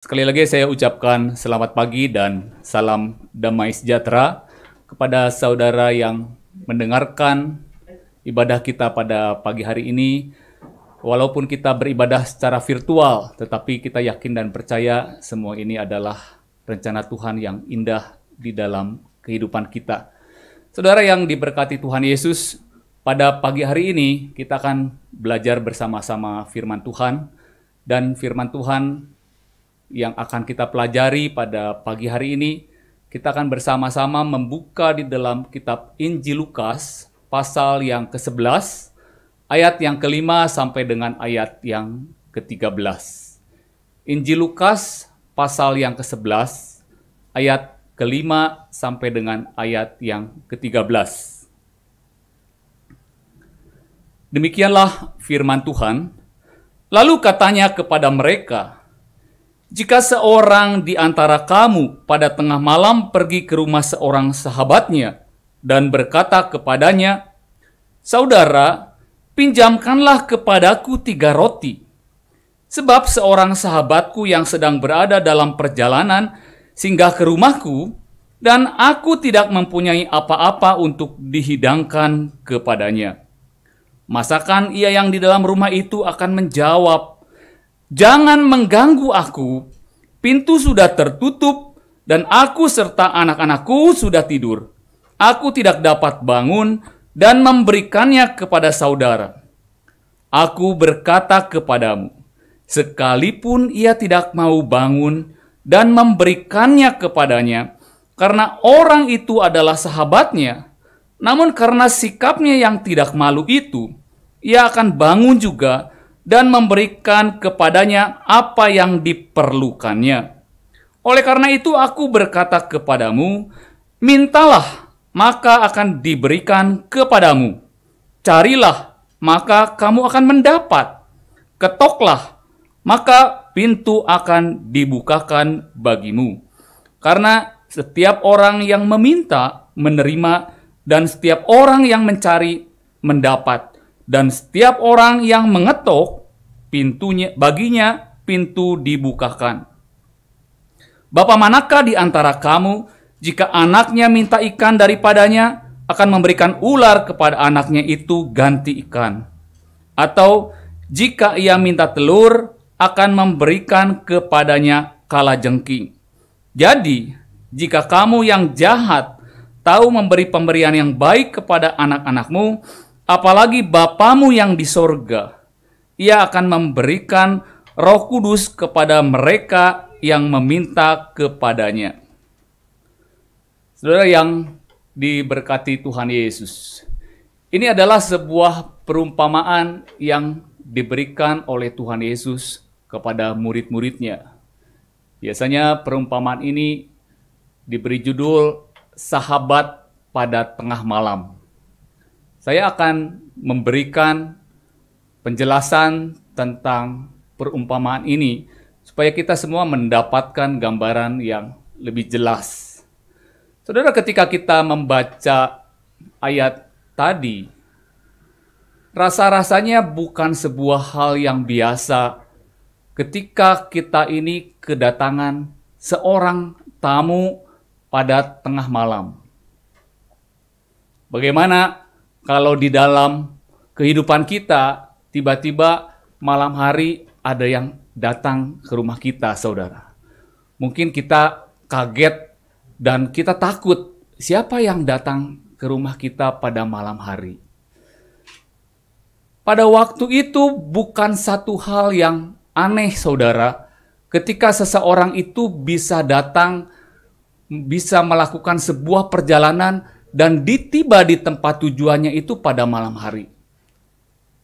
Sekali lagi saya ucapkan selamat pagi dan salam damai sejahtera kepada saudara yang mendengarkan ibadah kita pada pagi hari ini. Walaupun kita beribadah secara virtual, tetapi kita yakin dan percaya semua ini adalah rencana Tuhan yang indah di dalam kehidupan kita. Saudara yang diberkati Tuhan Yesus, pada pagi hari ini kita akan belajar bersama-sama firman Tuhan dan firman Tuhan yang akan kita pelajari pada pagi hari ini. Kita akan bersama-sama membuka di dalam kitab Injil Lukas pasal yang ke-11 ayat yang kelima sampai dengan ayat yang ke-13. Injil Lukas pasal yang ke-11 ayat kelima sampai dengan ayat yang ke-13. Demikianlah firman Tuhan. Lalu katanya kepada mereka, jika seorang di antara kamu pada tengah malam pergi ke rumah seorang sahabatnya dan berkata kepadanya, Saudara, pinjamkanlah kepadaku tiga roti. Sebab seorang sahabatku yang sedang berada dalam perjalanan singgah ke rumahku dan aku tidak mempunyai apa-apa untuk dihidangkan kepadanya. Masakan ia yang di dalam rumah itu akan menjawab, Jangan mengganggu aku, pintu sudah tertutup dan aku serta anak-anakku sudah tidur. Aku tidak dapat bangun dan memberikannya kepada saudara. Aku berkata kepadamu, sekalipun ia tidak mau bangun dan memberikannya kepadanya, karena orang itu adalah sahabatnya, namun karena sikapnya yang tidak malu itu, ia akan bangun juga dan memberikan kepadanya apa yang diperlukannya. Oleh karena itu, aku berkata kepadamu, mintalah, maka akan diberikan kepadamu. Carilah, maka kamu akan mendapat. Ketoklah, maka pintu akan dibukakan bagimu. Karena setiap orang yang meminta menerima, dan setiap orang yang mencari mendapat, dan setiap orang yang mengetok pintunya baginya pintu dibukakan. Bapak manakah di antara kamu jika anaknya minta ikan daripadanya akan memberikan ular kepada anaknya itu ganti ikan? Atau jika ia minta telur akan memberikan kepadanya kala jengking. Jadi, jika kamu yang jahat tahu memberi pemberian yang baik kepada anak-anakmu, apalagi Bapamu yang di sorga, ia akan memberikan roh kudus kepada mereka yang meminta kepadanya. Saudara yang diberkati Tuhan Yesus. Ini adalah sebuah perumpamaan yang diberikan oleh Tuhan Yesus kepada murid-muridnya. Biasanya perumpamaan ini diberi judul sahabat pada tengah malam. Saya akan memberikan penjelasan tentang perumpamaan ini supaya kita semua mendapatkan gambaran yang lebih jelas. Saudara ketika kita membaca ayat tadi, rasa-rasanya bukan sebuah hal yang biasa ketika kita ini kedatangan seorang tamu pada tengah malam. Bagaimana kalau di dalam kehidupan kita tiba-tiba malam hari ada yang datang ke rumah kita, saudara. Mungkin kita kaget dan kita takut siapa yang datang ke rumah kita pada malam hari. Pada waktu itu bukan satu hal yang aneh, saudara, ketika seseorang itu bisa datang, bisa melakukan sebuah perjalanan, dan ditiba di tempat tujuannya itu pada malam hari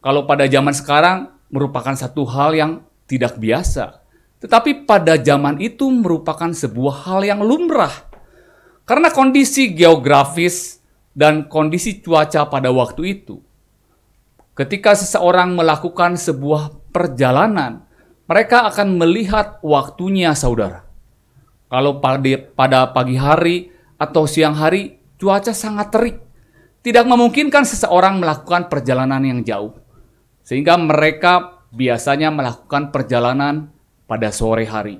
kalau pada zaman sekarang merupakan satu hal yang tidak biasa. Tetapi pada zaman itu merupakan sebuah hal yang lumrah. Karena kondisi geografis dan kondisi cuaca pada waktu itu. Ketika seseorang melakukan sebuah perjalanan, mereka akan melihat waktunya saudara. Kalau pada pagi hari atau siang hari, cuaca sangat terik. Tidak memungkinkan seseorang melakukan perjalanan yang jauh. Sehingga mereka biasanya melakukan perjalanan pada sore hari.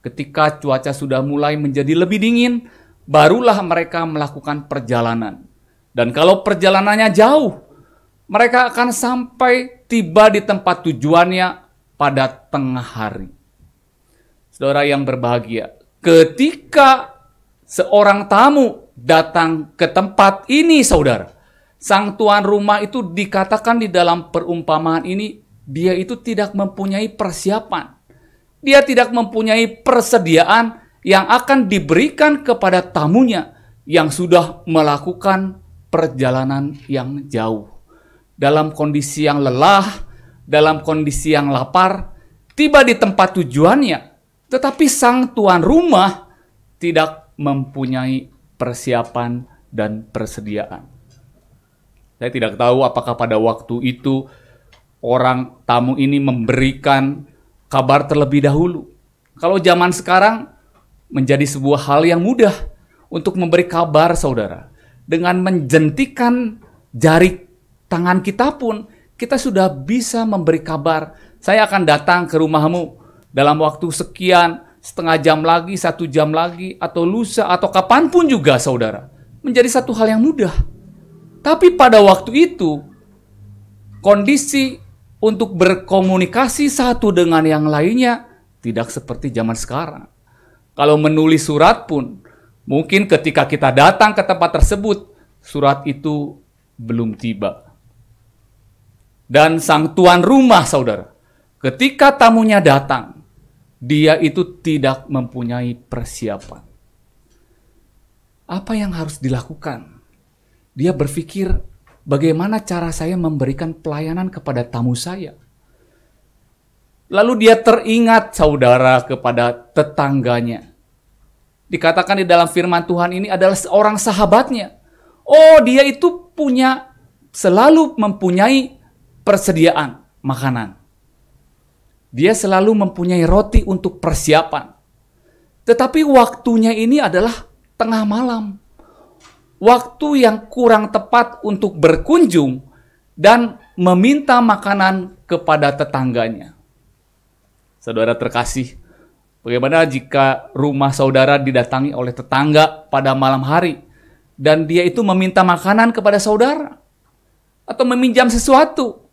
Ketika cuaca sudah mulai menjadi lebih dingin, barulah mereka melakukan perjalanan. Dan kalau perjalanannya jauh, mereka akan sampai tiba di tempat tujuannya pada tengah hari. Saudara yang berbahagia, ketika seorang tamu datang ke tempat ini, saudara, Sang tuan rumah itu dikatakan di dalam perumpamaan ini, dia itu tidak mempunyai persiapan. Dia tidak mempunyai persediaan yang akan diberikan kepada tamunya yang sudah melakukan perjalanan yang jauh. Dalam kondisi yang lelah, dalam kondisi yang lapar, tiba di tempat tujuannya, tetapi sang tuan rumah tidak mempunyai persiapan dan persediaan. Saya tidak tahu apakah pada waktu itu orang tamu ini memberikan kabar terlebih dahulu. Kalau zaman sekarang menjadi sebuah hal yang mudah untuk memberi kabar saudara. Dengan menjentikan jari tangan kita pun kita sudah bisa memberi kabar. Saya akan datang ke rumahmu dalam waktu sekian, setengah jam lagi, satu jam lagi, atau lusa, atau kapanpun juga saudara. Menjadi satu hal yang mudah tapi pada waktu itu, kondisi untuk berkomunikasi satu dengan yang lainnya tidak seperti zaman sekarang. Kalau menulis surat pun, mungkin ketika kita datang ke tempat tersebut, surat itu belum tiba. Dan sang tuan rumah, saudara, ketika tamunya datang, dia itu tidak mempunyai persiapan. Apa yang harus dilakukan? Dia berpikir bagaimana cara saya memberikan pelayanan kepada tamu saya. Lalu dia teringat saudara kepada tetangganya. Dikatakan di dalam firman Tuhan ini adalah seorang sahabatnya. Oh, dia itu punya selalu mempunyai persediaan makanan. Dia selalu mempunyai roti untuk persiapan. Tetapi waktunya ini adalah tengah malam waktu yang kurang tepat untuk berkunjung dan meminta makanan kepada tetangganya. Saudara terkasih, bagaimana jika rumah saudara didatangi oleh tetangga pada malam hari dan dia itu meminta makanan kepada saudara atau meminjam sesuatu?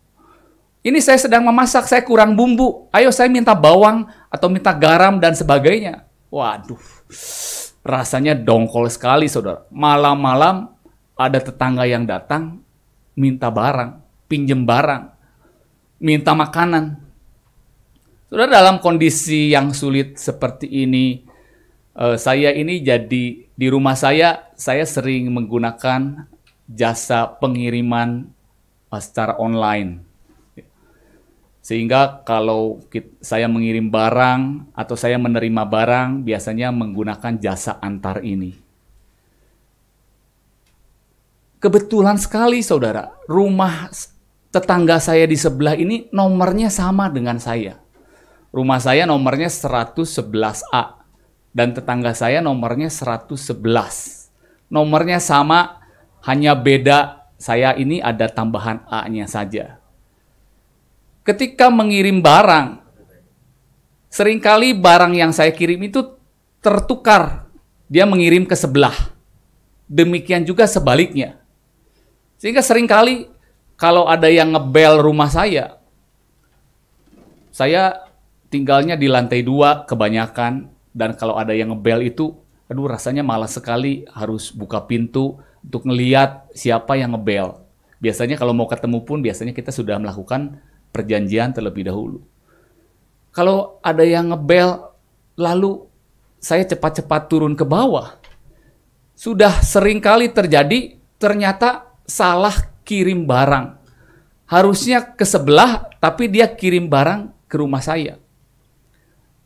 Ini saya sedang memasak, saya kurang bumbu. Ayo saya minta bawang atau minta garam dan sebagainya. Waduh rasanya dongkol sekali saudara. Malam-malam ada tetangga yang datang minta barang, pinjem barang, minta makanan. Saudara dalam kondisi yang sulit seperti ini, eh, saya ini jadi di rumah saya saya sering menggunakan jasa pengiriman eh, secara online. Sehingga kalau saya mengirim barang atau saya menerima barang, biasanya menggunakan jasa antar ini. Kebetulan sekali saudara, rumah tetangga saya di sebelah ini nomornya sama dengan saya. Rumah saya nomornya 111A dan tetangga saya nomornya 111. Nomornya sama, hanya beda saya ini ada tambahan A-nya saja ketika mengirim barang, seringkali barang yang saya kirim itu tertukar. Dia mengirim ke sebelah. Demikian juga sebaliknya. Sehingga seringkali kalau ada yang ngebel rumah saya, saya tinggalnya di lantai dua kebanyakan. Dan kalau ada yang ngebel itu, aduh rasanya malas sekali harus buka pintu untuk ngeliat siapa yang ngebel. Biasanya kalau mau ketemu pun biasanya kita sudah melakukan perjanjian terlebih dahulu. Kalau ada yang ngebel, lalu saya cepat-cepat turun ke bawah. Sudah sering kali terjadi, ternyata salah kirim barang. Harusnya ke sebelah, tapi dia kirim barang ke rumah saya.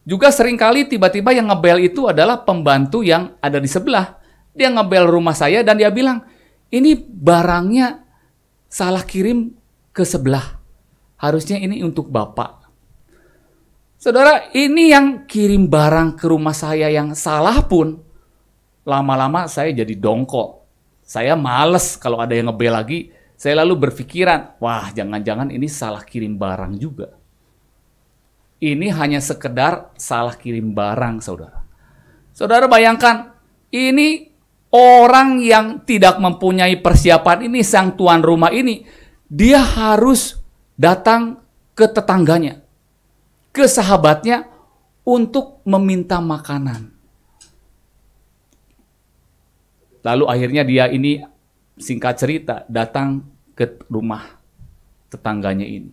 Juga sering kali tiba-tiba yang ngebel itu adalah pembantu yang ada di sebelah. Dia ngebel rumah saya dan dia bilang, ini barangnya salah kirim ke sebelah. Harusnya ini untuk Bapak. Saudara, ini yang kirim barang ke rumah saya yang salah pun, lama-lama saya jadi dongkol. Saya males kalau ada yang ngebel lagi, saya lalu berpikiran, wah jangan-jangan ini salah kirim barang juga. Ini hanya sekedar salah kirim barang, saudara. Saudara bayangkan, ini orang yang tidak mempunyai persiapan ini, sang tuan rumah ini, dia harus datang ke tetangganya, ke sahabatnya untuk meminta makanan. Lalu akhirnya dia ini singkat cerita datang ke rumah tetangganya ini.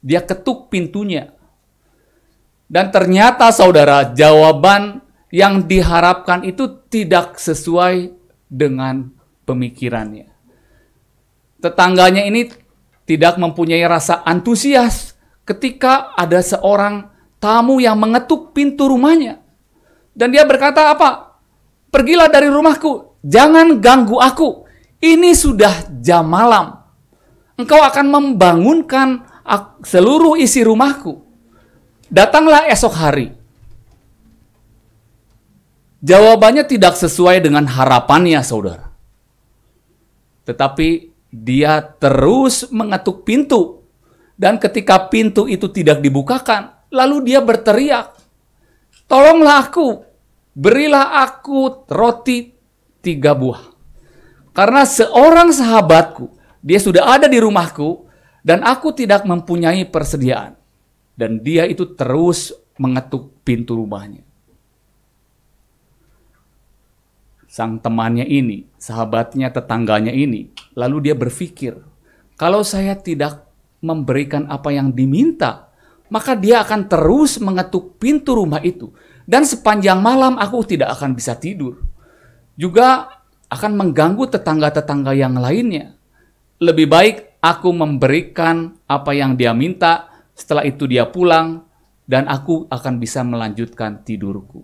Dia ketuk pintunya. Dan ternyata saudara jawaban yang diharapkan itu tidak sesuai dengan pemikirannya. Tetangganya ini tidak mempunyai rasa antusias ketika ada seorang tamu yang mengetuk pintu rumahnya. Dan dia berkata apa? Pergilah dari rumahku, jangan ganggu aku. Ini sudah jam malam. Engkau akan membangunkan seluruh isi rumahku. Datanglah esok hari. Jawabannya tidak sesuai dengan harapannya, saudara. Tetapi dia terus mengetuk pintu. Dan ketika pintu itu tidak dibukakan, lalu dia berteriak, Tolonglah aku, berilah aku roti tiga buah. Karena seorang sahabatku, dia sudah ada di rumahku, dan aku tidak mempunyai persediaan. Dan dia itu terus mengetuk pintu rumahnya. Sang temannya ini, sahabatnya, tetangganya ini, Lalu dia berpikir, kalau saya tidak memberikan apa yang diminta, maka dia akan terus mengetuk pintu rumah itu. Dan sepanjang malam aku tidak akan bisa tidur. Juga akan mengganggu tetangga-tetangga yang lainnya. Lebih baik aku memberikan apa yang dia minta, setelah itu dia pulang, dan aku akan bisa melanjutkan tidurku.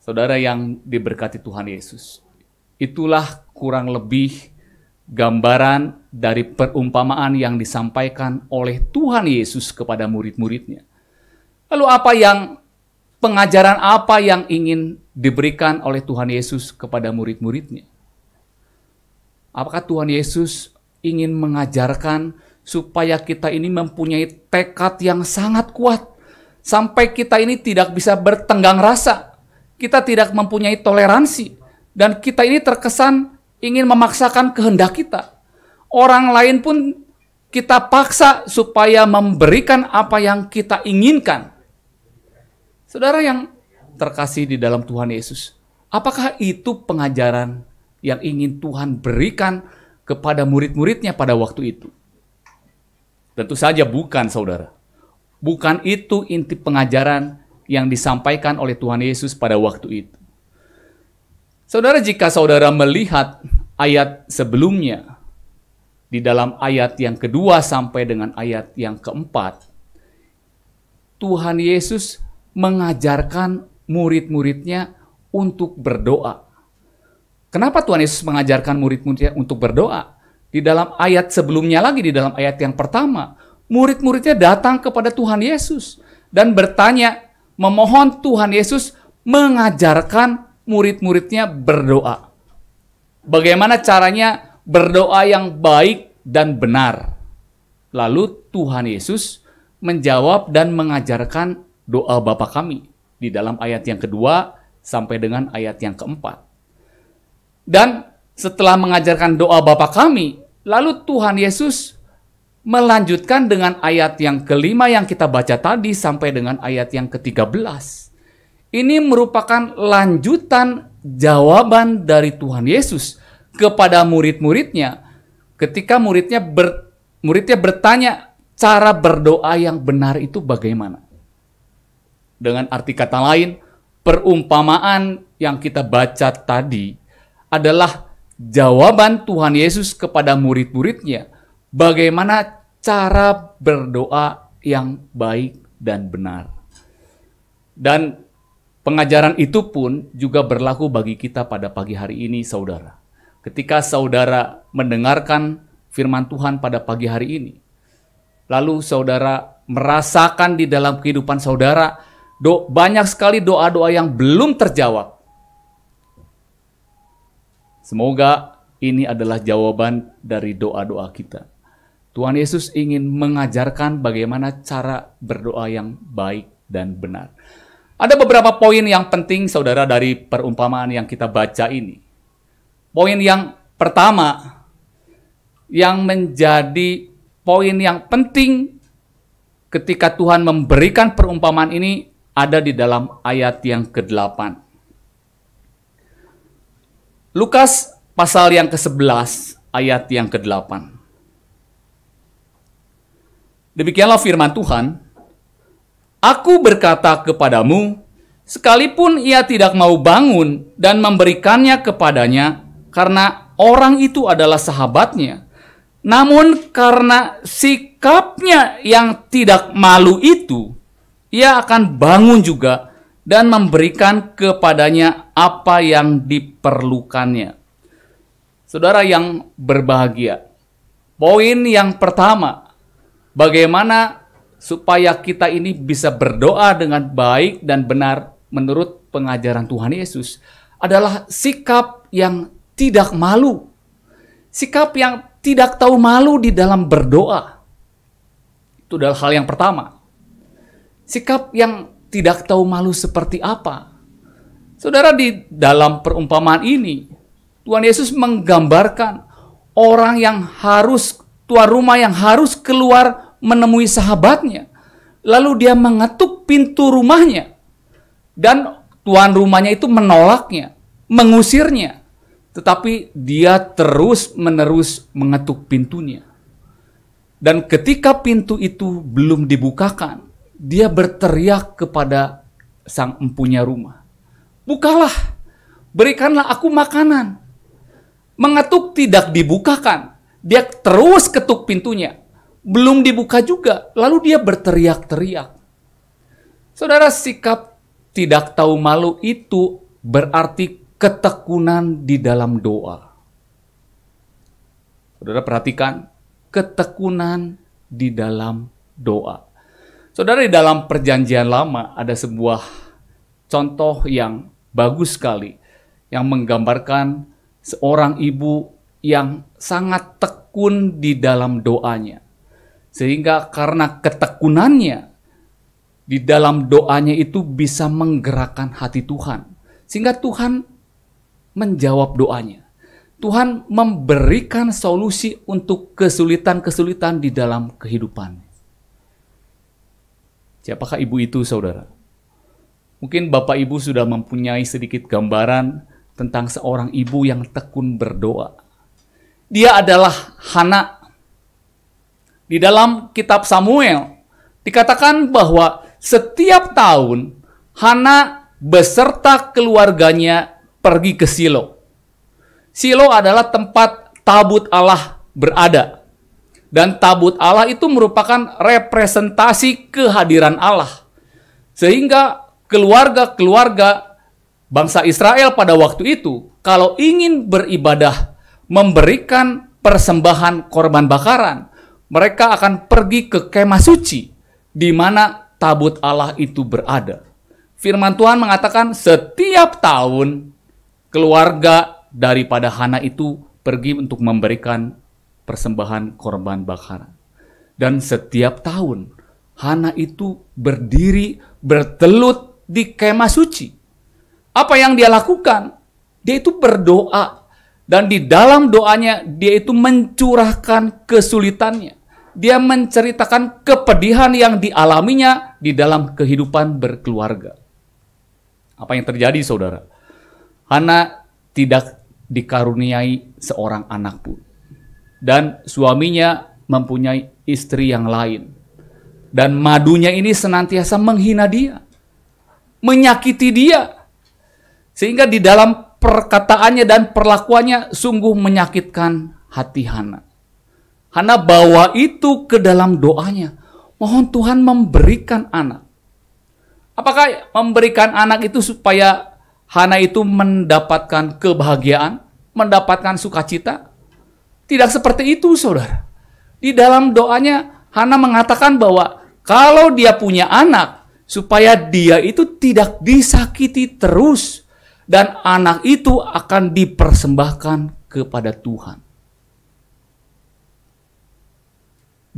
Saudara yang diberkati Tuhan Yesus Itulah kurang lebih gambaran dari perumpamaan yang disampaikan oleh Tuhan Yesus kepada murid-muridnya. Lalu apa yang pengajaran apa yang ingin diberikan oleh Tuhan Yesus kepada murid-muridnya? Apakah Tuhan Yesus ingin mengajarkan supaya kita ini mempunyai tekad yang sangat kuat sampai kita ini tidak bisa bertenggang rasa, kita tidak mempunyai toleransi, dan kita ini terkesan ingin memaksakan kehendak kita. Orang lain pun kita paksa supaya memberikan apa yang kita inginkan. Saudara yang terkasih di dalam Tuhan Yesus, apakah itu pengajaran yang ingin Tuhan berikan kepada murid-muridnya pada waktu itu? Tentu saja bukan, saudara. Bukan itu inti pengajaran yang disampaikan oleh Tuhan Yesus pada waktu itu. Saudara, jika saudara melihat ayat sebelumnya, di dalam ayat yang kedua sampai dengan ayat yang keempat, Tuhan Yesus mengajarkan murid-muridnya untuk berdoa. Kenapa Tuhan Yesus mengajarkan murid-muridnya untuk berdoa? Di dalam ayat sebelumnya lagi, di dalam ayat yang pertama, murid-muridnya datang kepada Tuhan Yesus dan bertanya, memohon Tuhan Yesus mengajarkan murid-muridnya berdoa. Bagaimana caranya berdoa yang baik dan benar? Lalu Tuhan Yesus menjawab dan mengajarkan doa Bapa kami di dalam ayat yang kedua sampai dengan ayat yang keempat. Dan setelah mengajarkan doa Bapa kami, lalu Tuhan Yesus melanjutkan dengan ayat yang kelima yang kita baca tadi sampai dengan ayat yang ketiga belas. Ini merupakan lanjutan jawaban dari Tuhan Yesus kepada murid-muridnya ketika muridnya ber, muridnya bertanya cara berdoa yang benar itu bagaimana. Dengan arti kata lain, perumpamaan yang kita baca tadi adalah jawaban Tuhan Yesus kepada murid-muridnya bagaimana cara berdoa yang baik dan benar. Dan Pengajaran itu pun juga berlaku bagi kita pada pagi hari ini, saudara. Ketika saudara mendengarkan firman Tuhan pada pagi hari ini, lalu saudara merasakan di dalam kehidupan saudara do banyak sekali doa-doa yang belum terjawab. Semoga ini adalah jawaban dari doa-doa kita. Tuhan Yesus ingin mengajarkan bagaimana cara berdoa yang baik dan benar. Ada beberapa poin yang penting saudara dari perumpamaan yang kita baca ini. Poin yang pertama yang menjadi poin yang penting ketika Tuhan memberikan perumpamaan ini ada di dalam ayat yang ke-8. Lukas pasal yang ke-11 ayat yang ke-8. Demikianlah firman Tuhan. Aku berkata kepadamu, sekalipun ia tidak mau bangun dan memberikannya kepadanya, karena orang itu adalah sahabatnya, namun karena sikapnya yang tidak malu itu, ia akan bangun juga dan memberikan kepadanya apa yang diperlukannya. Saudara yang berbahagia, poin yang pertama, bagaimana supaya kita ini bisa berdoa dengan baik dan benar menurut pengajaran Tuhan Yesus adalah sikap yang tidak malu. Sikap yang tidak tahu malu di dalam berdoa. Itu adalah hal yang pertama. Sikap yang tidak tahu malu seperti apa. Saudara di dalam perumpamaan ini, Tuhan Yesus menggambarkan orang yang harus tuan rumah yang harus keluar menemui sahabatnya. Lalu dia mengetuk pintu rumahnya. Dan tuan rumahnya itu menolaknya, mengusirnya. Tetapi dia terus menerus mengetuk pintunya. Dan ketika pintu itu belum dibukakan, dia berteriak kepada sang empunya rumah. Bukalah, berikanlah aku makanan. Mengetuk tidak dibukakan, dia terus ketuk pintunya belum dibuka juga. Lalu dia berteriak-teriak. Saudara, sikap tidak tahu malu itu berarti ketekunan di dalam doa. Saudara perhatikan, ketekunan di dalam doa. Saudara, di dalam perjanjian lama ada sebuah contoh yang bagus sekali yang menggambarkan seorang ibu yang sangat tekun di dalam doanya. Sehingga karena ketekunannya di dalam doanya itu bisa menggerakkan hati Tuhan. Sehingga Tuhan menjawab doanya. Tuhan memberikan solusi untuk kesulitan-kesulitan di dalam kehidupan. Siapakah ibu itu, saudara? Mungkin bapak ibu sudah mempunyai sedikit gambaran tentang seorang ibu yang tekun berdoa. Dia adalah Hana di dalam kitab Samuel dikatakan bahwa setiap tahun Hana beserta keluarganya pergi ke Silo. Silo adalah tempat tabut Allah berada. Dan tabut Allah itu merupakan representasi kehadiran Allah. Sehingga keluarga-keluarga bangsa Israel pada waktu itu kalau ingin beribadah memberikan persembahan korban bakaran, mereka akan pergi ke kemah suci di mana tabut Allah itu berada. Firman Tuhan mengatakan setiap tahun keluarga daripada Hana itu pergi untuk memberikan persembahan korban bakaran. Dan setiap tahun Hana itu berdiri bertelut di kemah suci. Apa yang dia lakukan? Dia itu berdoa dan di dalam doanya dia itu mencurahkan kesulitannya dia menceritakan kepedihan yang dialaminya di dalam kehidupan berkeluarga. Apa yang terjadi saudara? Hana tidak dikaruniai seorang anak pun. Dan suaminya mempunyai istri yang lain. Dan madunya ini senantiasa menghina dia. Menyakiti dia. Sehingga di dalam perkataannya dan perlakuannya sungguh menyakitkan hati Hana. Hana bawa itu ke dalam doanya. Mohon Tuhan memberikan anak. Apakah memberikan anak itu supaya Hana itu mendapatkan kebahagiaan, mendapatkan sukacita? Tidak seperti itu, saudara. Di dalam doanya, Hana mengatakan bahwa kalau dia punya anak, supaya dia itu tidak disakiti terus, dan anak itu akan dipersembahkan kepada Tuhan.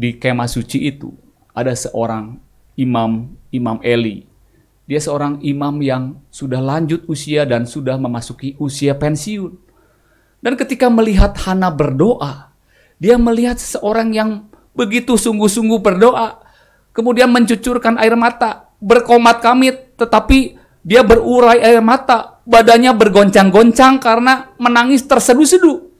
di kemah suci itu ada seorang imam, Imam Eli. Dia seorang imam yang sudah lanjut usia dan sudah memasuki usia pensiun. Dan ketika melihat Hana berdoa, dia melihat seseorang yang begitu sungguh-sungguh berdoa, kemudian mencucurkan air mata, berkomat kamit, tetapi dia berurai air mata, badannya bergoncang-goncang karena menangis terseduh-seduh.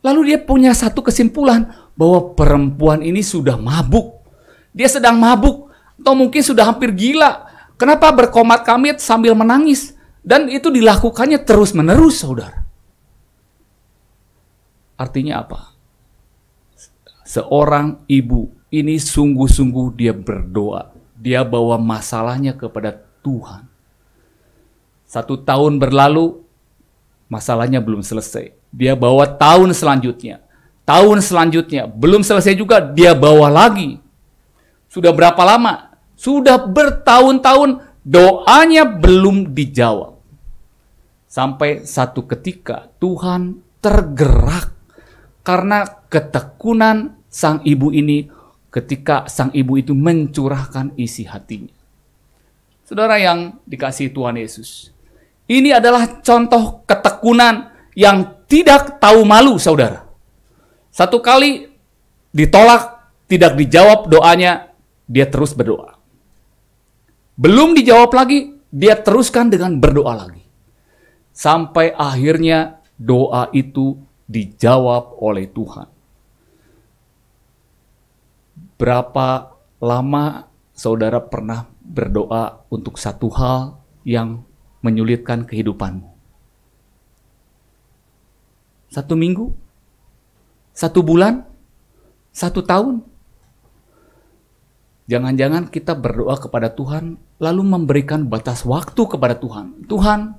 Lalu dia punya satu kesimpulan, bahwa perempuan ini sudah mabuk. Dia sedang mabuk atau mungkin sudah hampir gila. Kenapa berkomat kamit sambil menangis? Dan itu dilakukannya terus-menerus, saudara. Artinya apa? Seorang ibu ini sungguh-sungguh dia berdoa. Dia bawa masalahnya kepada Tuhan. Satu tahun berlalu, masalahnya belum selesai. Dia bawa tahun selanjutnya. Tahun selanjutnya, belum selesai juga, dia bawa lagi. Sudah berapa lama? Sudah bertahun-tahun doanya belum dijawab. Sampai satu ketika Tuhan tergerak karena ketekunan sang ibu ini ketika sang ibu itu mencurahkan isi hatinya. Saudara yang dikasih Tuhan Yesus, ini adalah contoh ketekunan yang tidak tahu malu, saudara. Satu kali ditolak, tidak dijawab doanya, dia terus berdoa. Belum dijawab lagi, dia teruskan dengan berdoa lagi. Sampai akhirnya doa itu dijawab oleh Tuhan. Berapa lama saudara pernah berdoa untuk satu hal yang menyulitkan kehidupanmu? Satu minggu, satu bulan? Satu tahun? Jangan-jangan kita berdoa kepada Tuhan, lalu memberikan batas waktu kepada Tuhan. Tuhan,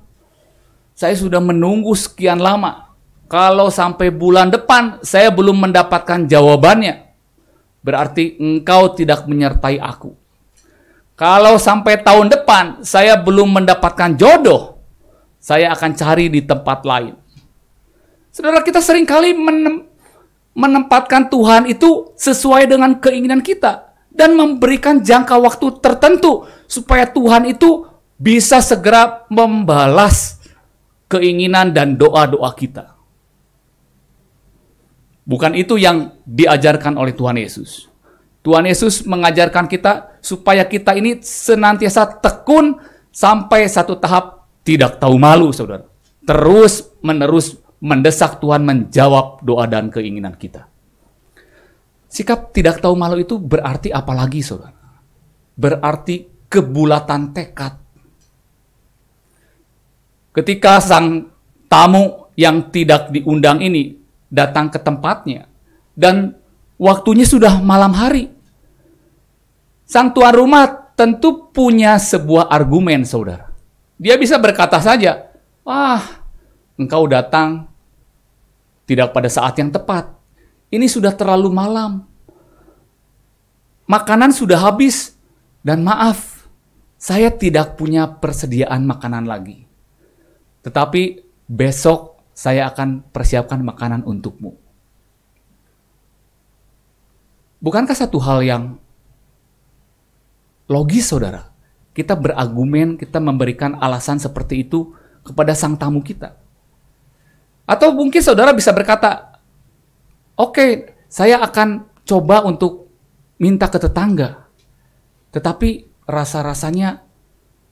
saya sudah menunggu sekian lama. Kalau sampai bulan depan saya belum mendapatkan jawabannya, berarti engkau tidak menyertai aku. Kalau sampai tahun depan saya belum mendapatkan jodoh, saya akan cari di tempat lain. Saudara kita seringkali menempatkan Tuhan itu sesuai dengan keinginan kita dan memberikan jangka waktu tertentu supaya Tuhan itu bisa segera membalas keinginan dan doa-doa kita. Bukan itu yang diajarkan oleh Tuhan Yesus. Tuhan Yesus mengajarkan kita supaya kita ini senantiasa tekun sampai satu tahap tidak tahu malu, saudara. Terus menerus mendesak Tuhan menjawab doa dan keinginan kita. Sikap tidak tahu malu itu berarti apa lagi, saudara? Berarti kebulatan tekad. Ketika sang tamu yang tidak diundang ini datang ke tempatnya dan waktunya sudah malam hari, sang tuan rumah tentu punya sebuah argumen, saudara. Dia bisa berkata saja, "Wah, engkau datang tidak pada saat yang tepat. Ini sudah terlalu malam. Makanan sudah habis dan maaf, saya tidak punya persediaan makanan lagi. Tetapi besok saya akan persiapkan makanan untukmu. Bukankah satu hal yang logis, saudara? Kita berargumen, kita memberikan alasan seperti itu kepada sang tamu kita. Atau mungkin saudara bisa berkata, "Oke, okay, saya akan coba untuk minta ke tetangga." Tetapi rasa-rasanya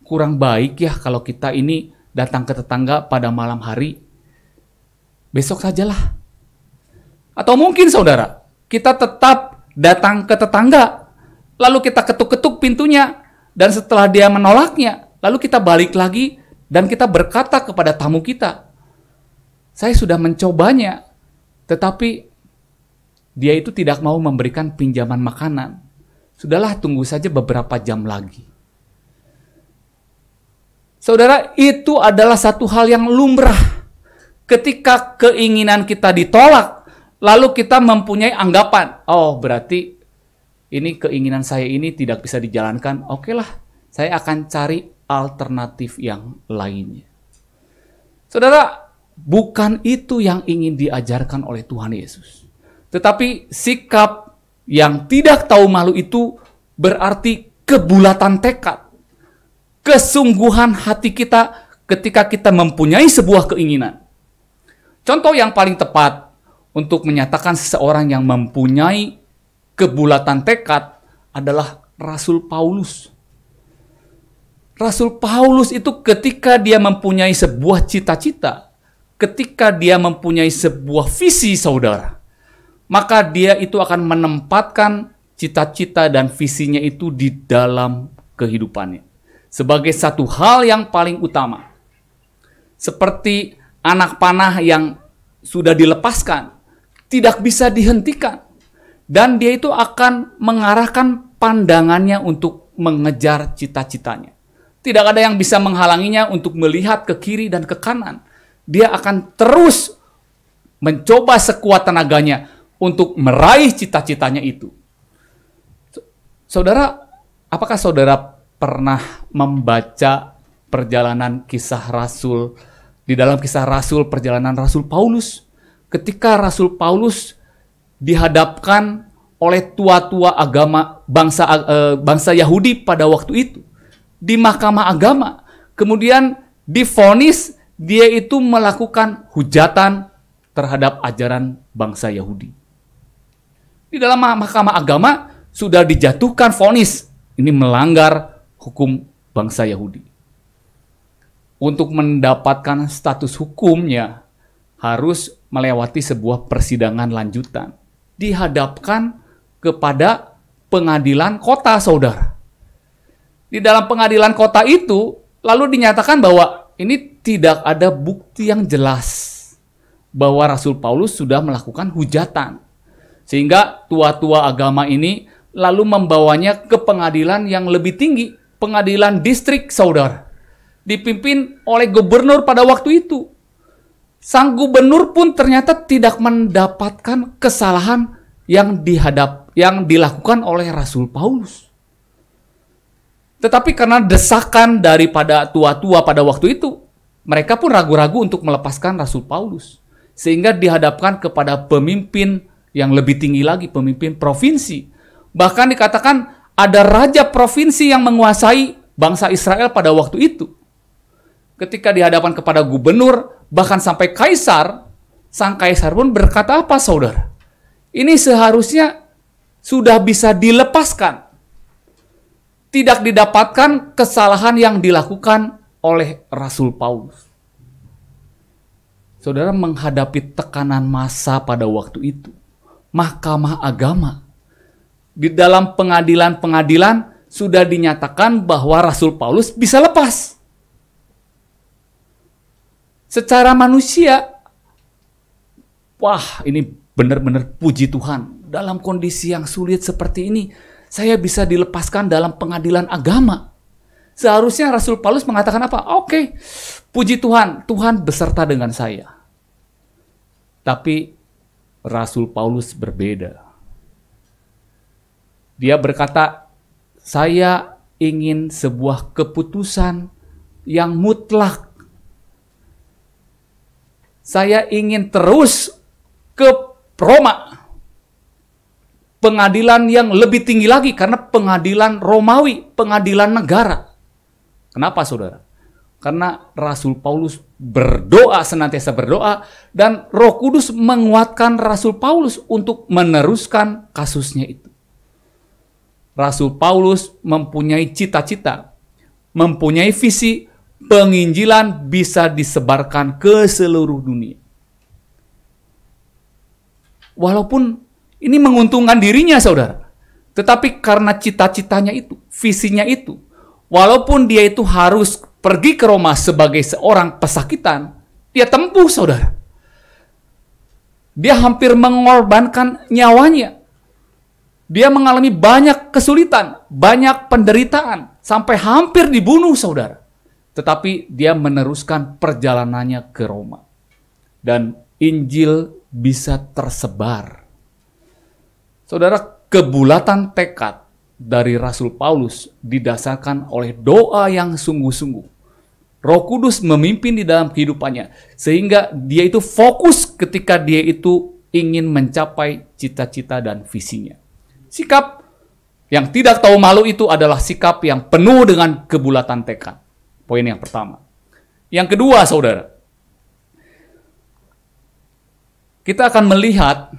kurang baik ya kalau kita ini datang ke tetangga pada malam hari. Besok sajalah. Atau mungkin saudara, kita tetap datang ke tetangga, lalu kita ketuk-ketuk pintunya, dan setelah dia menolaknya, lalu kita balik lagi dan kita berkata kepada tamu kita, saya sudah mencobanya, tetapi dia itu tidak mau memberikan pinjaman makanan. Sudahlah, tunggu saja beberapa jam lagi. Saudara, itu adalah satu hal yang lumrah. Ketika keinginan kita ditolak, lalu kita mempunyai anggapan, "Oh, berarti ini keinginan saya ini tidak bisa dijalankan." Oke lah, saya akan cari alternatif yang lainnya. Saudara, Bukan itu yang ingin diajarkan oleh Tuhan Yesus. Tetapi sikap yang tidak tahu malu itu berarti kebulatan tekad. Kesungguhan hati kita ketika kita mempunyai sebuah keinginan. Contoh yang paling tepat untuk menyatakan seseorang yang mempunyai kebulatan tekad adalah Rasul Paulus. Rasul Paulus itu ketika dia mempunyai sebuah cita-cita, ketika dia mempunyai sebuah visi saudara, maka dia itu akan menempatkan cita-cita dan visinya itu di dalam kehidupannya. Sebagai satu hal yang paling utama. Seperti anak panah yang sudah dilepaskan, tidak bisa dihentikan. Dan dia itu akan mengarahkan pandangannya untuk mengejar cita-citanya. Tidak ada yang bisa menghalanginya untuk melihat ke kiri dan ke kanan dia akan terus mencoba sekuat tenaganya untuk meraih cita-citanya itu. Saudara, apakah saudara pernah membaca perjalanan kisah Rasul di dalam kisah Rasul perjalanan Rasul Paulus? Ketika Rasul Paulus dihadapkan oleh tua-tua agama bangsa eh, bangsa Yahudi pada waktu itu di mahkamah agama, kemudian difonis dia itu melakukan hujatan terhadap ajaran bangsa Yahudi. Di dalam mahkamah agama sudah dijatuhkan vonis ini melanggar hukum bangsa Yahudi. Untuk mendapatkan status hukumnya harus melewati sebuah persidangan lanjutan. Dihadapkan kepada pengadilan kota, saudara. Di dalam pengadilan kota itu, lalu dinyatakan bahwa ini tidak ada bukti yang jelas bahwa Rasul Paulus sudah melakukan hujatan. Sehingga tua-tua agama ini lalu membawanya ke pengadilan yang lebih tinggi, pengadilan distrik saudara. Dipimpin oleh gubernur pada waktu itu. Sang gubernur pun ternyata tidak mendapatkan kesalahan yang dihadap yang dilakukan oleh Rasul Paulus. Tetapi karena desakan daripada tua-tua pada waktu itu, mereka pun ragu-ragu untuk melepaskan Rasul Paulus, sehingga dihadapkan kepada pemimpin yang lebih tinggi lagi, pemimpin provinsi. Bahkan dikatakan ada raja provinsi yang menguasai bangsa Israel pada waktu itu. Ketika dihadapkan kepada gubernur, bahkan sampai kaisar, sang kaisar pun berkata apa saudara? Ini seharusnya sudah bisa dilepaskan. Tidak didapatkan kesalahan yang dilakukan oleh Rasul Paulus. Saudara menghadapi tekanan masa pada waktu itu. Mahkamah agama. Di dalam pengadilan-pengadilan sudah dinyatakan bahwa Rasul Paulus bisa lepas. Secara manusia, wah ini benar-benar puji Tuhan. Dalam kondisi yang sulit seperti ini, saya bisa dilepaskan dalam pengadilan agama Seharusnya Rasul Paulus mengatakan apa? Oke, okay, puji Tuhan, Tuhan beserta dengan saya. Tapi Rasul Paulus berbeda. Dia berkata, "Saya ingin sebuah keputusan yang mutlak. Saya ingin terus ke Roma. Pengadilan yang lebih tinggi lagi karena pengadilan Romawi, pengadilan negara. Kenapa saudara? Karena Rasul Paulus berdoa, senantiasa berdoa, dan Roh Kudus menguatkan Rasul Paulus untuk meneruskan kasusnya itu. Rasul Paulus mempunyai cita-cita, mempunyai visi penginjilan bisa disebarkan ke seluruh dunia. Walaupun ini menguntungkan dirinya, saudara, tetapi karena cita-citanya itu, visinya itu, walaupun dia itu harus pergi ke Roma sebagai seorang pesakitan, dia tempuh saudara. Dia hampir mengorbankan nyawanya. Dia mengalami banyak kesulitan, banyak penderitaan, sampai hampir dibunuh saudara. Tetapi dia meneruskan perjalanannya ke Roma. Dan Injil bisa tersebar. Saudara, kebulatan tekad dari Rasul Paulus didasarkan oleh doa yang sungguh-sungguh. Roh Kudus memimpin di dalam kehidupannya sehingga dia itu fokus ketika dia itu ingin mencapai cita-cita dan visinya. Sikap yang tidak tahu malu itu adalah sikap yang penuh dengan kebulatan tekad. Poin yang pertama. Yang kedua, Saudara. Kita akan melihat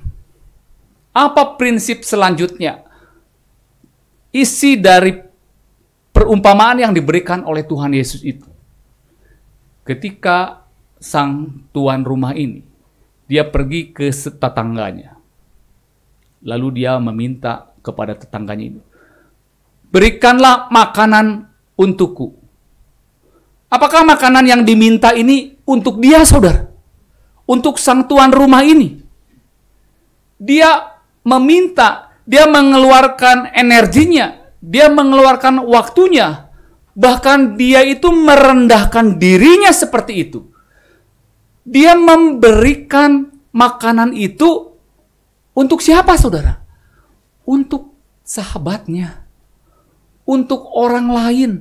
apa prinsip selanjutnya isi dari perumpamaan yang diberikan oleh Tuhan Yesus itu. Ketika sang tuan rumah ini, dia pergi ke tetangganya. Lalu dia meminta kepada tetangganya itu, berikanlah makanan untukku. Apakah makanan yang diminta ini untuk dia, saudara? Untuk sang tuan rumah ini? Dia meminta dia mengeluarkan energinya, dia mengeluarkan waktunya, bahkan dia itu merendahkan dirinya seperti itu. Dia memberikan makanan itu untuk siapa, saudara? Untuk sahabatnya, untuk orang lain,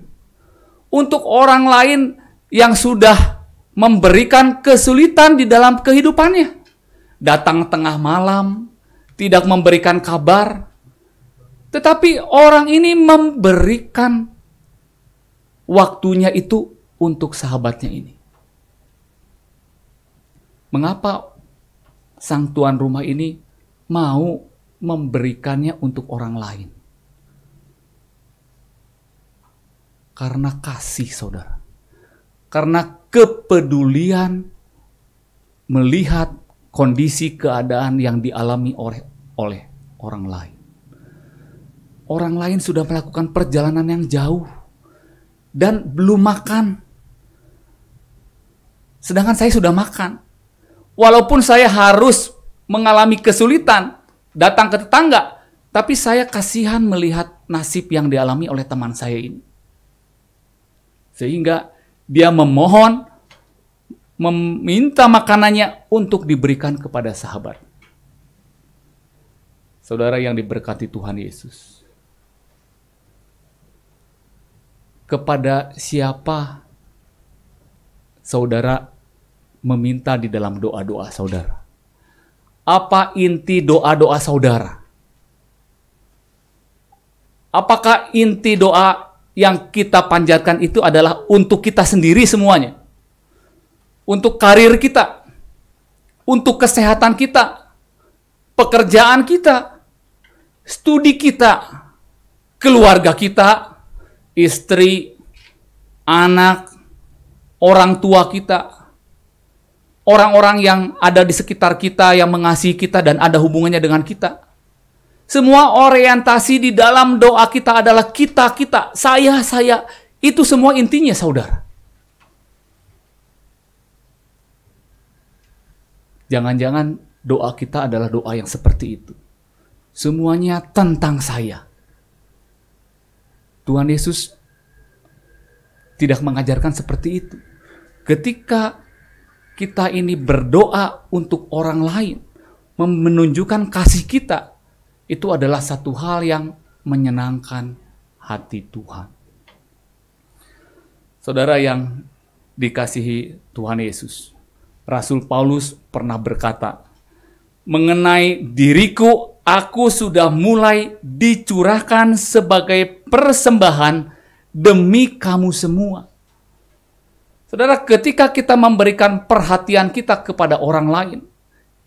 untuk orang lain yang sudah memberikan kesulitan di dalam kehidupannya. Datang tengah malam, tidak memberikan kabar, tetapi orang ini memberikan waktunya itu untuk sahabatnya ini. Mengapa sang tuan rumah ini mau memberikannya untuk orang lain? Karena kasih, saudara, karena kepedulian melihat kondisi keadaan yang dialami oleh oleh orang lain. Orang lain sudah melakukan perjalanan yang jauh dan belum makan. Sedangkan saya sudah makan. Walaupun saya harus mengalami kesulitan datang ke tetangga, tapi saya kasihan melihat nasib yang dialami oleh teman saya ini. Sehingga dia memohon meminta makanannya untuk diberikan kepada sahabat. Saudara yang diberkati Tuhan Yesus. Kepada siapa saudara meminta di dalam doa-doa saudara? Apa inti doa-doa saudara? Apakah inti doa yang kita panjatkan itu adalah untuk kita sendiri semuanya? Untuk karir kita? Untuk kesehatan kita? Pekerjaan kita? studi kita, keluarga kita, istri, anak, orang tua kita, orang-orang yang ada di sekitar kita yang mengasihi kita dan ada hubungannya dengan kita. Semua orientasi di dalam doa kita adalah kita, kita, saya, saya. Itu semua intinya, saudara. Jangan-jangan doa kita adalah doa yang seperti itu. Semuanya tentang saya. Tuhan Yesus tidak mengajarkan seperti itu. Ketika kita ini berdoa untuk orang lain, menunjukkan kasih kita, itu adalah satu hal yang menyenangkan hati Tuhan. Saudara yang dikasihi Tuhan Yesus, Rasul Paulus pernah berkata, mengenai diriku aku sudah mulai dicurahkan sebagai persembahan demi kamu semua. Saudara, ketika kita memberikan perhatian kita kepada orang lain,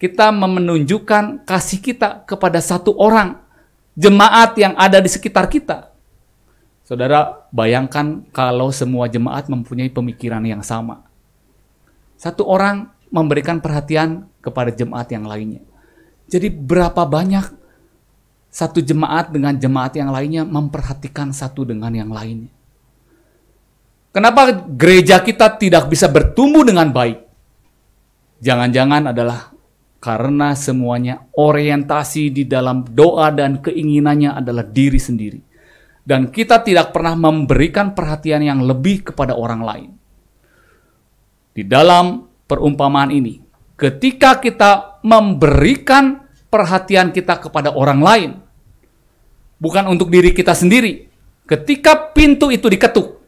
kita menunjukkan kasih kita kepada satu orang, jemaat yang ada di sekitar kita. Saudara, bayangkan kalau semua jemaat mempunyai pemikiran yang sama. Satu orang memberikan perhatian kepada jemaat yang lainnya. Jadi berapa banyak satu jemaat dengan jemaat yang lainnya memperhatikan satu dengan yang lainnya. Kenapa gereja kita tidak bisa bertumbuh dengan baik? Jangan-jangan adalah karena semuanya orientasi di dalam doa dan keinginannya adalah diri sendiri. Dan kita tidak pernah memberikan perhatian yang lebih kepada orang lain. Di dalam perumpamaan ini, ketika kita memberikan perhatian kita kepada orang lain, bukan untuk diri kita sendiri. Ketika pintu itu diketuk,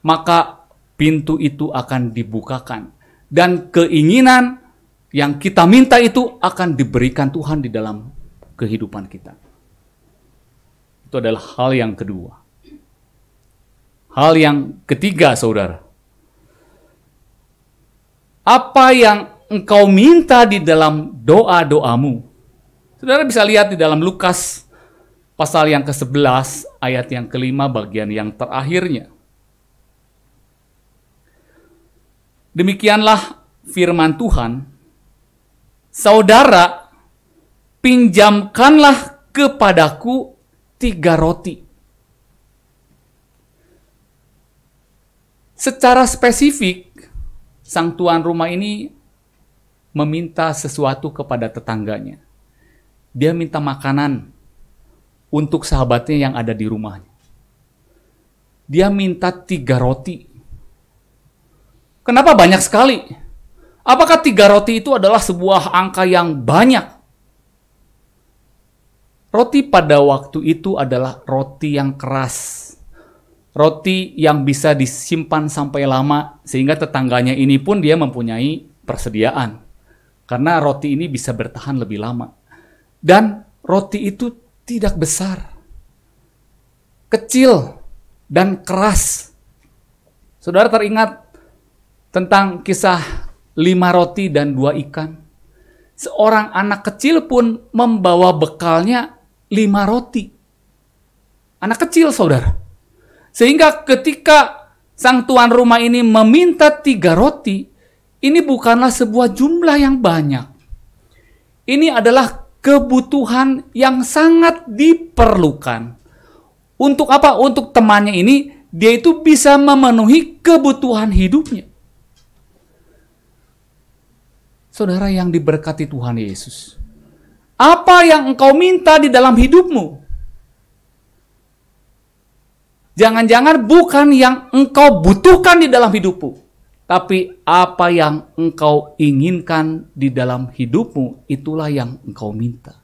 maka pintu itu akan dibukakan, dan keinginan yang kita minta itu akan diberikan Tuhan di dalam kehidupan kita. Itu adalah hal yang kedua. Hal yang ketiga, saudara, apa yang engkau minta di dalam doa-doamu. Saudara bisa lihat di dalam Lukas pasal yang ke-11 ayat yang kelima bagian yang terakhirnya. Demikianlah firman Tuhan. Saudara, pinjamkanlah kepadaku tiga roti. Secara spesifik, sang tuan rumah ini meminta sesuatu kepada tetangganya. Dia minta makanan untuk sahabatnya yang ada di rumahnya. Dia minta tiga roti. Kenapa banyak sekali? Apakah tiga roti itu adalah sebuah angka yang banyak? Roti pada waktu itu adalah roti yang keras. Roti yang bisa disimpan sampai lama sehingga tetangganya ini pun dia mempunyai persediaan. Karena roti ini bisa bertahan lebih lama. Dan roti itu tidak besar. Kecil dan keras. Saudara teringat tentang kisah lima roti dan dua ikan. Seorang anak kecil pun membawa bekalnya lima roti. Anak kecil saudara. Sehingga ketika sang tuan rumah ini meminta tiga roti, ini bukanlah sebuah jumlah yang banyak. Ini adalah kebutuhan yang sangat diperlukan. Untuk apa? Untuk temannya ini, dia itu bisa memenuhi kebutuhan hidupnya. Saudara yang diberkati Tuhan Yesus, apa yang engkau minta di dalam hidupmu? Jangan-jangan bukan yang engkau butuhkan di dalam hidupmu tapi apa yang engkau inginkan di dalam hidupmu, itulah yang engkau minta.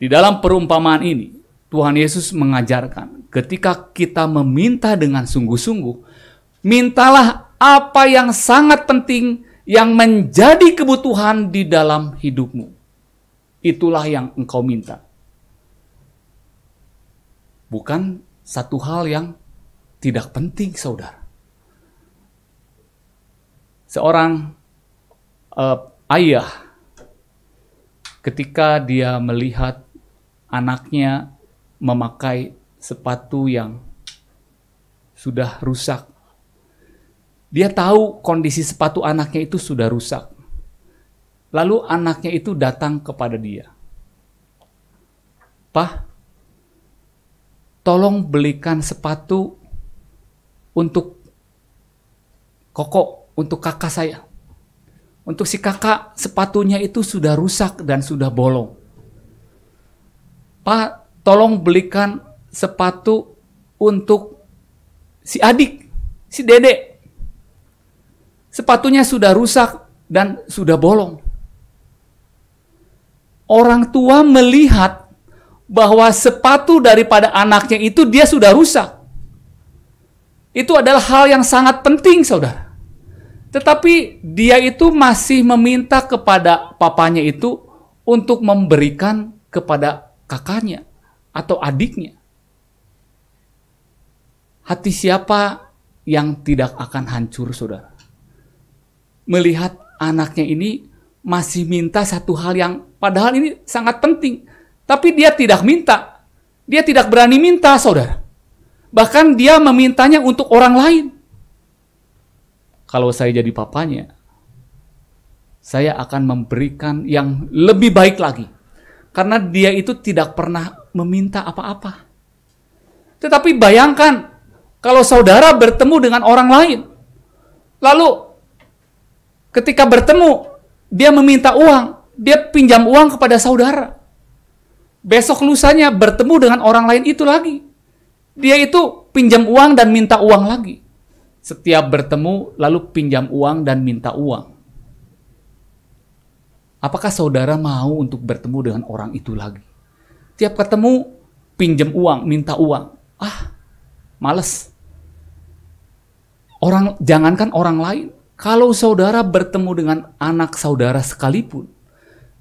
Di dalam perumpamaan ini, Tuhan Yesus mengajarkan, ketika kita meminta dengan sungguh-sungguh, mintalah apa yang sangat penting yang menjadi kebutuhan di dalam hidupmu. Itulah yang engkau minta. Bukan satu hal yang tidak penting, saudara seorang uh, ayah ketika dia melihat anaknya memakai sepatu yang sudah rusak. Dia tahu kondisi sepatu anaknya itu sudah rusak. Lalu anaknya itu datang kepada dia. Pak, tolong belikan sepatu untuk kokok untuk kakak saya. Untuk si kakak sepatunya itu sudah rusak dan sudah bolong. Pak, tolong belikan sepatu untuk si adik, si dedek. Sepatunya sudah rusak dan sudah bolong. Orang tua melihat bahwa sepatu daripada anaknya itu dia sudah rusak. Itu adalah hal yang sangat penting, saudara. Tetapi dia itu masih meminta kepada papanya itu untuk memberikan kepada kakaknya atau adiknya. Hati siapa yang tidak akan hancur, saudara? Melihat anaknya ini masih minta satu hal yang padahal ini sangat penting. Tapi dia tidak minta. Dia tidak berani minta, saudara. Bahkan dia memintanya untuk orang lain kalau saya jadi papanya, saya akan memberikan yang lebih baik lagi. Karena dia itu tidak pernah meminta apa-apa. Tetapi bayangkan kalau saudara bertemu dengan orang lain. Lalu ketika bertemu, dia meminta uang, dia pinjam uang kepada saudara. Besok lusanya bertemu dengan orang lain itu lagi. Dia itu pinjam uang dan minta uang lagi setiap bertemu lalu pinjam uang dan minta uang. Apakah saudara mau untuk bertemu dengan orang itu lagi? Tiap ketemu pinjam uang, minta uang. Ah, males. Orang jangankan orang lain, kalau saudara bertemu dengan anak saudara sekalipun,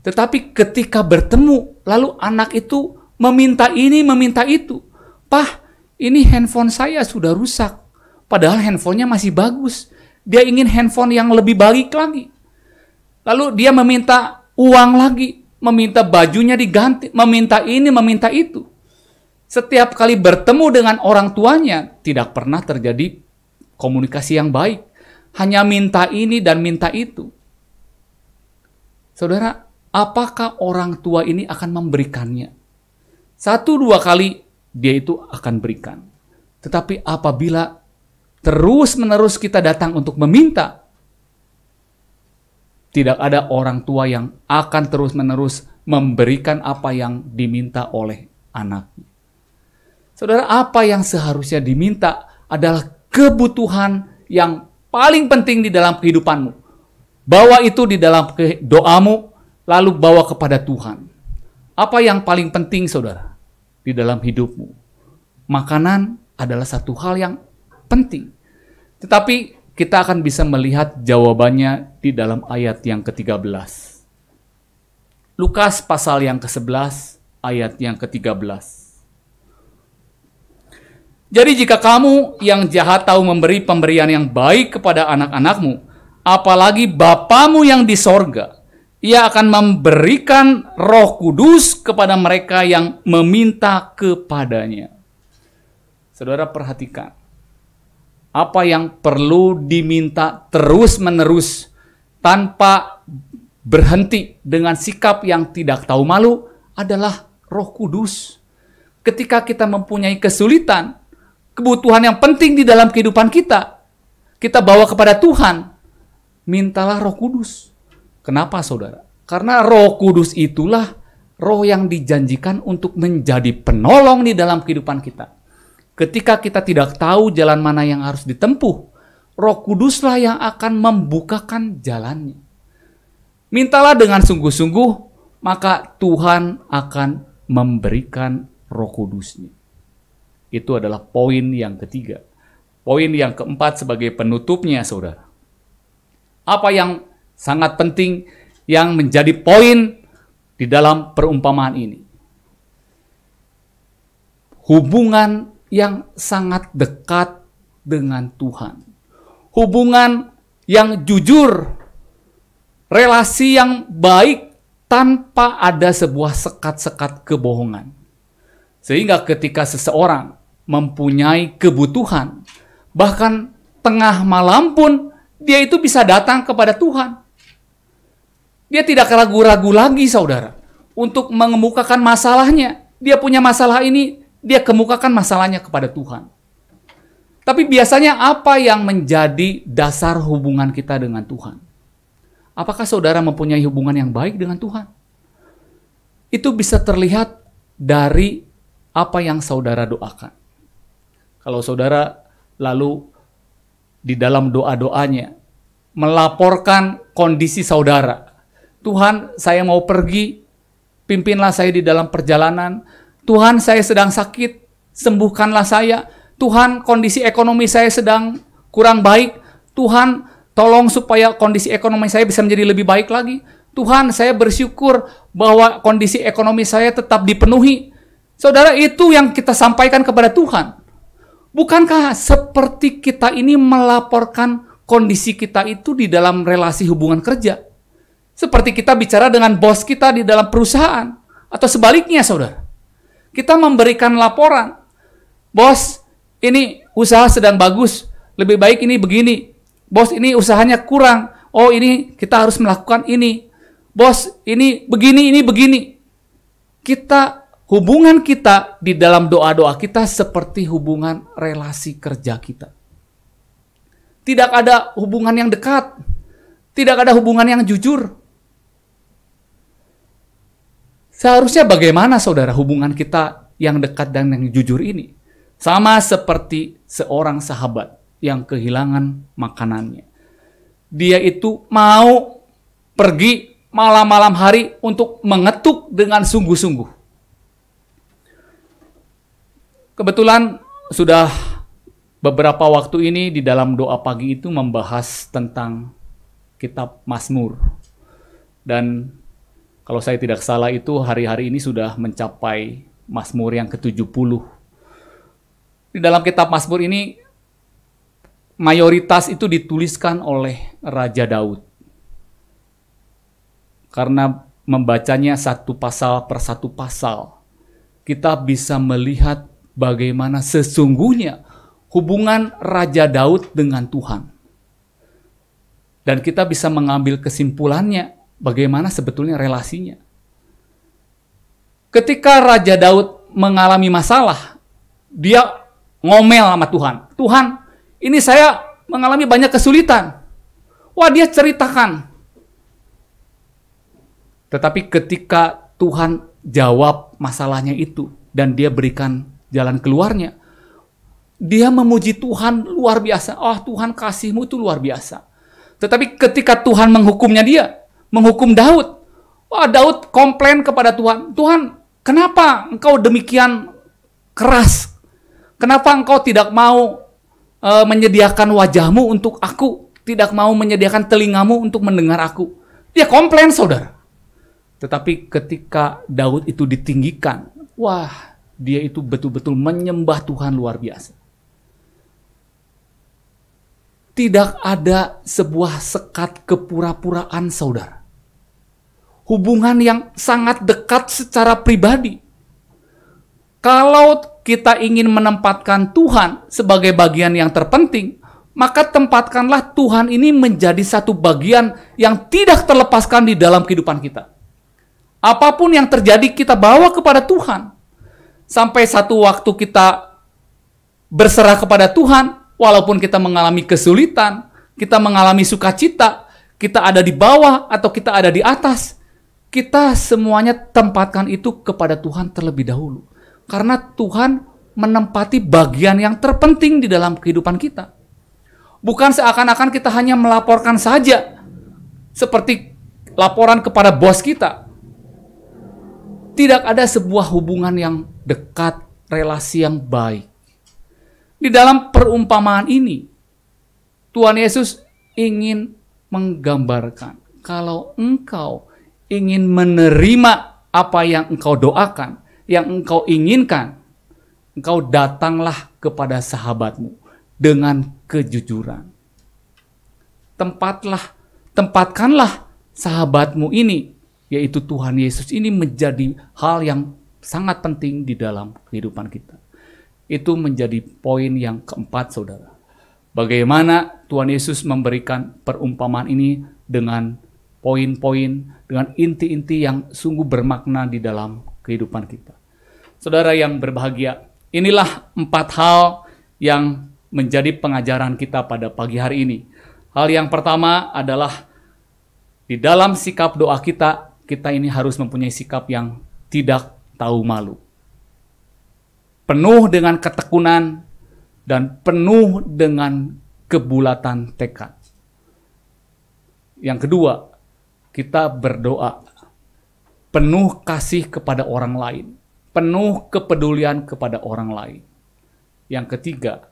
tetapi ketika bertemu lalu anak itu meminta ini, meminta itu. Pah, ini handphone saya sudah rusak Padahal handphonenya masih bagus. Dia ingin handphone yang lebih baik lagi. Lalu dia meminta uang lagi, meminta bajunya diganti, meminta ini, meminta itu. Setiap kali bertemu dengan orang tuanya, tidak pernah terjadi komunikasi yang baik. Hanya minta ini dan minta itu. Saudara, apakah orang tua ini akan memberikannya? Satu dua kali dia itu akan berikan. Tetapi apabila terus-menerus kita datang untuk meminta, tidak ada orang tua yang akan terus-menerus memberikan apa yang diminta oleh anaknya. Saudara, apa yang seharusnya diminta adalah kebutuhan yang paling penting di dalam kehidupanmu. Bawa itu di dalam doamu, lalu bawa kepada Tuhan. Apa yang paling penting, saudara, di dalam hidupmu? Makanan adalah satu hal yang penting. Tetapi kita akan bisa melihat jawabannya di dalam ayat yang ke-13. Lukas pasal yang ke-11 ayat yang ke-13. Jadi jika kamu yang jahat tahu memberi pemberian yang baik kepada anak-anakmu, apalagi Bapamu yang di sorga, ia akan memberikan roh kudus kepada mereka yang meminta kepadanya. Saudara perhatikan, apa yang perlu diminta terus-menerus tanpa berhenti dengan sikap yang tidak tahu malu adalah Roh Kudus. Ketika kita mempunyai kesulitan, kebutuhan yang penting di dalam kehidupan kita, kita bawa kepada Tuhan, mintalah Roh Kudus. Kenapa Saudara? Karena Roh Kudus itulah roh yang dijanjikan untuk menjadi penolong di dalam kehidupan kita. Ketika kita tidak tahu jalan mana yang harus ditempuh, Roh Kuduslah yang akan membukakan jalannya. Mintalah dengan sungguh-sungguh, maka Tuhan akan memberikan Roh Kudusnya. Itu adalah poin yang ketiga. Poin yang keempat sebagai penutupnya, saudara. Apa yang sangat penting yang menjadi poin di dalam perumpamaan ini. Hubungan yang sangat dekat dengan Tuhan. Hubungan yang jujur, relasi yang baik tanpa ada sebuah sekat-sekat kebohongan. Sehingga ketika seseorang mempunyai kebutuhan, bahkan tengah malam pun dia itu bisa datang kepada Tuhan. Dia tidak ragu-ragu lagi saudara untuk mengemukakan masalahnya. Dia punya masalah ini, dia kemukakan masalahnya kepada Tuhan. Tapi biasanya apa yang menjadi dasar hubungan kita dengan Tuhan? Apakah saudara mempunyai hubungan yang baik dengan Tuhan? Itu bisa terlihat dari apa yang saudara doakan. Kalau saudara lalu di dalam doa-doanya melaporkan kondisi saudara. Tuhan, saya mau pergi, pimpinlah saya di dalam perjalanan, Tuhan saya sedang sakit, sembuhkanlah saya. Tuhan kondisi ekonomi saya sedang kurang baik. Tuhan tolong supaya kondisi ekonomi saya bisa menjadi lebih baik lagi. Tuhan saya bersyukur bahwa kondisi ekonomi saya tetap dipenuhi. Saudara itu yang kita sampaikan kepada Tuhan. Bukankah seperti kita ini melaporkan kondisi kita itu di dalam relasi hubungan kerja? Seperti kita bicara dengan bos kita di dalam perusahaan atau sebaliknya, Saudara. Kita memberikan laporan. Bos, ini usaha sedang bagus. Lebih baik ini begini. Bos, ini usahanya kurang. Oh, ini kita harus melakukan ini. Bos, ini begini, ini begini. Kita hubungan kita di dalam doa-doa kita seperti hubungan relasi kerja kita. Tidak ada hubungan yang dekat. Tidak ada hubungan yang jujur Seharusnya bagaimana saudara hubungan kita yang dekat dan yang jujur ini? Sama seperti seorang sahabat yang kehilangan makanannya. Dia itu mau pergi malam-malam hari untuk mengetuk dengan sungguh-sungguh. Kebetulan sudah beberapa waktu ini di dalam doa pagi itu membahas tentang kitab Mazmur. Dan kalau saya tidak salah itu hari-hari ini sudah mencapai Mazmur yang ke-70. Di dalam kitab Mazmur ini mayoritas itu dituliskan oleh Raja Daud. Karena membacanya satu pasal per satu pasal, kita bisa melihat bagaimana sesungguhnya hubungan Raja Daud dengan Tuhan. Dan kita bisa mengambil kesimpulannya bagaimana sebetulnya relasinya. Ketika Raja Daud mengalami masalah, dia ngomel sama Tuhan. Tuhan, ini saya mengalami banyak kesulitan. Wah, dia ceritakan. Tetapi ketika Tuhan jawab masalahnya itu dan dia berikan jalan keluarnya, dia memuji Tuhan luar biasa. Oh, Tuhan kasihmu itu luar biasa. Tetapi ketika Tuhan menghukumnya dia, menghukum Daud. Wah, Daud komplain kepada Tuhan, "Tuhan, kenapa engkau demikian keras? Kenapa engkau tidak mau e, menyediakan wajahmu untuk aku, tidak mau menyediakan telingamu untuk mendengar aku?" Dia komplain, Saudara. Tetapi ketika Daud itu ditinggikan, wah, dia itu betul-betul menyembah Tuhan luar biasa. Tidak ada sebuah sekat kepura-puraan, Saudara hubungan yang sangat dekat secara pribadi. Kalau kita ingin menempatkan Tuhan sebagai bagian yang terpenting, maka tempatkanlah Tuhan ini menjadi satu bagian yang tidak terlepaskan di dalam kehidupan kita. Apapun yang terjadi, kita bawa kepada Tuhan. Sampai satu waktu kita berserah kepada Tuhan, walaupun kita mengalami kesulitan, kita mengalami sukacita, kita ada di bawah atau kita ada di atas, kita semuanya tempatkan itu kepada Tuhan terlebih dahulu. Karena Tuhan menempati bagian yang terpenting di dalam kehidupan kita. Bukan seakan-akan kita hanya melaporkan saja. Seperti laporan kepada bos kita. Tidak ada sebuah hubungan yang dekat, relasi yang baik. Di dalam perumpamaan ini, Tuhan Yesus ingin menggambarkan kalau engkau ingin menerima apa yang engkau doakan, yang engkau inginkan, engkau datanglah kepada sahabatmu dengan kejujuran. Tempatlah, tempatkanlah sahabatmu ini, yaitu Tuhan Yesus ini menjadi hal yang sangat penting di dalam kehidupan kita. Itu menjadi poin yang keempat, saudara. Bagaimana Tuhan Yesus memberikan perumpamaan ini dengan poin-poin dengan inti-inti yang sungguh bermakna di dalam kehidupan kita. Saudara yang berbahagia, inilah empat hal yang menjadi pengajaran kita pada pagi hari ini. Hal yang pertama adalah di dalam sikap doa kita, kita ini harus mempunyai sikap yang tidak tahu malu. Penuh dengan ketekunan dan penuh dengan kebulatan tekad. Yang kedua, kita berdoa penuh kasih kepada orang lain, penuh kepedulian kepada orang lain. Yang ketiga,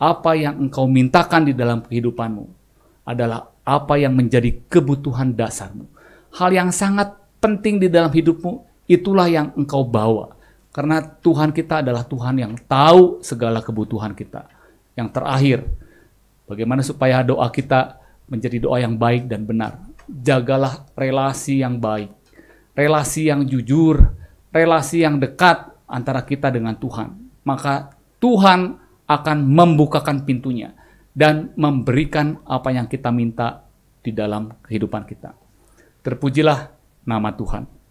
apa yang engkau mintakan di dalam kehidupanmu adalah apa yang menjadi kebutuhan dasarmu. Hal yang sangat penting di dalam hidupmu, itulah yang engkau bawa. Karena Tuhan kita adalah Tuhan yang tahu segala kebutuhan kita. Yang terakhir, bagaimana supaya doa kita menjadi doa yang baik dan benar jagalah relasi yang baik, relasi yang jujur, relasi yang dekat antara kita dengan Tuhan. Maka Tuhan akan membukakan pintunya dan memberikan apa yang kita minta di dalam kehidupan kita. Terpujilah nama Tuhan.